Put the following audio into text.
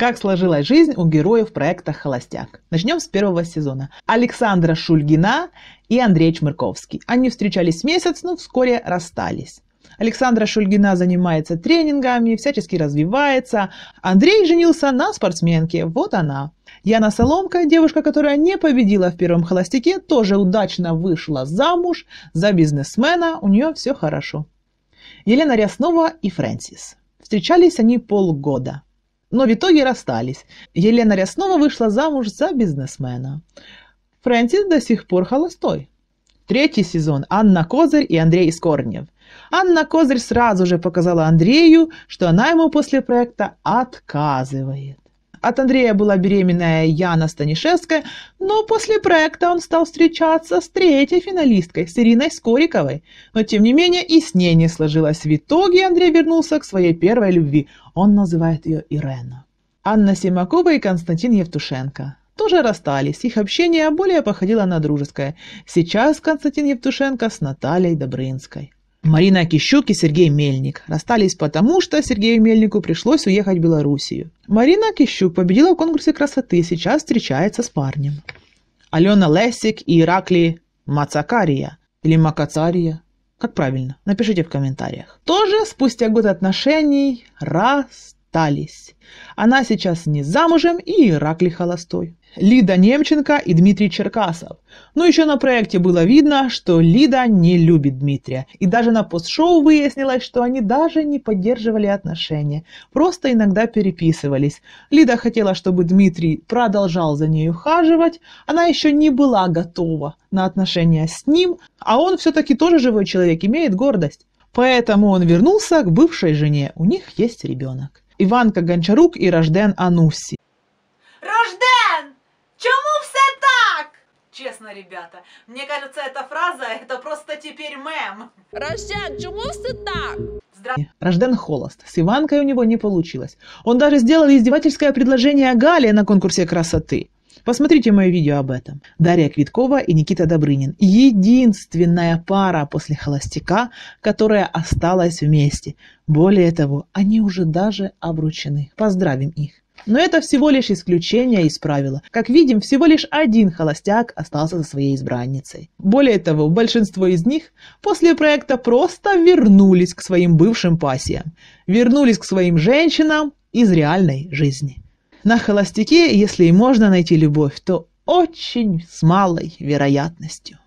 Как сложилась жизнь у героев проекта «Холостяк». Начнем с первого сезона. Александра Шульгина и Андрей Чмырковский. Они встречались месяц, но вскоре расстались. Александра Шульгина занимается тренингами, всячески развивается. Андрей женился на спортсменке. Вот она. Яна Соломка, девушка, которая не победила в первом холостяке, тоже удачно вышла замуж за бизнесмена. У нее все хорошо. Елена Ряснова и Фрэнсис. Встречались они полгода но в итоге расстались. Елена Ряснова вышла замуж за бизнесмена. Фрэнсис до сих пор холостой. Третий сезон. Анна Козырь и Андрей Искорнев. Анна Козырь сразу же показала Андрею, что она ему после проекта отказывает. От Андрея была беременная Яна Станишевская, но после проекта он стал встречаться с третьей финалисткой, с Ириной Скориковой. Но тем не менее и с ней не сложилось. В итоге Андрей вернулся к своей первой любви. Он называет ее Ирена. Анна Симакова и Константин Евтушенко тоже расстались, их общение более походило на дружеское. Сейчас Константин Евтушенко с Натальей Добрынской. Марина Кищук и Сергей Мельник расстались потому, что Сергею Мельнику пришлось уехать в Белоруссию. Марина Кищук победила в конкурсе красоты, сейчас встречается с парнем. Алена Лесик и Иракли Мацакария или Макацария, как правильно, напишите в комментариях. Тоже спустя год отношений раз, расстались. Она сейчас не замужем и Ираклий холостой. Лида Немченко и Дмитрий Черкасов. Но еще на проекте было видно, что Лида не любит Дмитрия. И даже на постшоу выяснилось, что они даже не поддерживали отношения. Просто иногда переписывались. Лида хотела, чтобы Дмитрий продолжал за ней ухаживать. Она еще не была готова на отношения с ним. А он все-таки тоже живой человек, имеет гордость. Поэтому он вернулся к бывшей жене. У них есть ребенок. Іванка Гончарук і Рожден Анусі. Рожден! Чому все так? Чесно, ребята, мені кажется, ця фраза це просто тепер мем. Рожден, чому все так? Рожден холост. С Иванкой у него не получилось. Он даже сделал издевательское предложение Гале на конкурсе красоты. Посмотрите мое видео об этом. Дарья Квиткова и Никита Добрынин. Единственная пара после холостяка, которая осталась вместе. Более того, они уже даже обручены. Поздравим их. Но это всего лишь исключение из правила. Как видим, всего лишь один холостяк остался со своей избранницей. Более того, большинство из них после проекта просто вернулись к своим бывшим пассиям. Вернулись к своим женщинам из реальной жизни на холостяке, если и можно найти любовь, то очень с малой вероятностью.